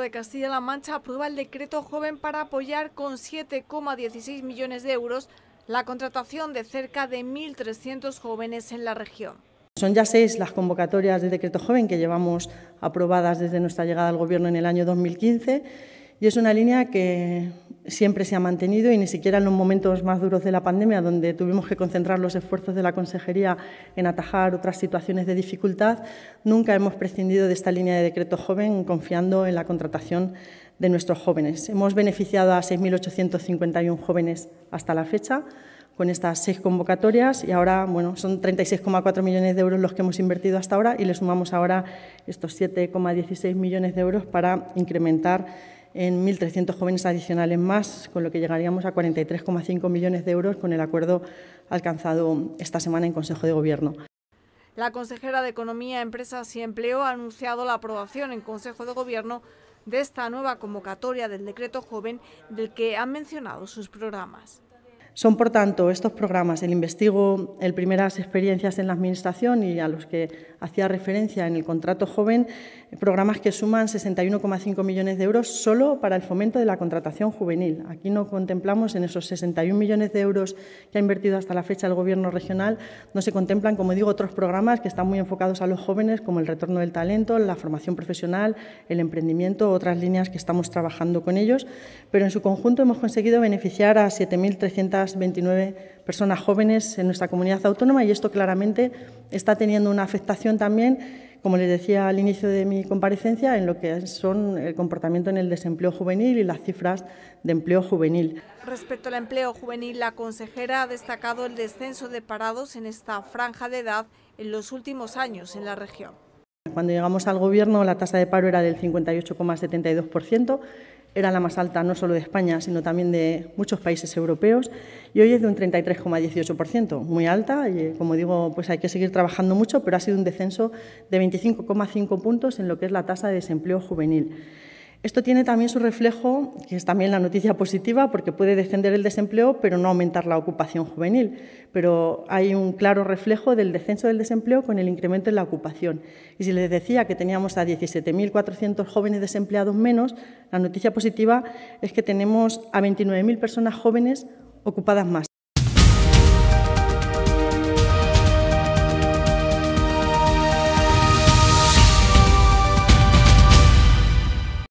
de Castilla-La Mancha aprueba el decreto joven para apoyar con 7,16 millones de euros la contratación de cerca de 1.300 jóvenes en la región. Son ya seis las convocatorias del decreto joven que llevamos aprobadas desde nuestra llegada al Gobierno en el año 2015 y es una línea que siempre se ha mantenido y ni siquiera en los momentos más duros de la pandemia, donde tuvimos que concentrar los esfuerzos de la Consejería en atajar otras situaciones de dificultad, nunca hemos prescindido de esta línea de decreto joven confiando en la contratación de nuestros jóvenes. Hemos beneficiado a 6.851 jóvenes hasta la fecha con estas seis convocatorias y ahora bueno, son 36,4 millones de euros los que hemos invertido hasta ahora y le sumamos ahora estos 7,16 millones de euros para incrementar en 1.300 jóvenes adicionales más, con lo que llegaríamos a 43,5 millones de euros con el acuerdo alcanzado esta semana en Consejo de Gobierno. La consejera de Economía, Empresas y Empleo ha anunciado la aprobación en Consejo de Gobierno de esta nueva convocatoria del decreto joven del que han mencionado sus programas. Son, por tanto, estos programas, el Investigo, el Primeras Experiencias en la Administración y a los que hacía referencia en el contrato joven, programas que suman 61,5 millones de euros solo para el fomento de la contratación juvenil. Aquí no contemplamos en esos 61 millones de euros que ha invertido hasta la fecha el Gobierno regional, no se contemplan, como digo, otros programas que están muy enfocados a los jóvenes, como el retorno del talento, la formación profesional, el emprendimiento, otras líneas que estamos trabajando con ellos. Pero en su conjunto hemos conseguido beneficiar a 7.300 29 personas jóvenes en nuestra comunidad autónoma y esto claramente está teniendo una afectación también, como les decía al inicio de mi comparecencia, en lo que son el comportamiento en el desempleo juvenil y las cifras de empleo juvenil. Respecto al empleo juvenil, la consejera ha destacado el descenso de parados en esta franja de edad en los últimos años en la región. Cuando llegamos al Gobierno la tasa de paro era del 58,72%, era la más alta no solo de España, sino también de muchos países europeos, y hoy es de un 33,18%, muy alta, y eh, como digo, pues hay que seguir trabajando mucho, pero ha sido un descenso de 25,5 puntos en lo que es la tasa de desempleo juvenil. Esto tiene también su reflejo, que es también la noticia positiva, porque puede descender el desempleo, pero no aumentar la ocupación juvenil. Pero hay un claro reflejo del descenso del desempleo con el incremento en la ocupación. Y si les decía que teníamos a 17.400 jóvenes desempleados menos, la noticia positiva es que tenemos a 29.000 personas jóvenes ocupadas más.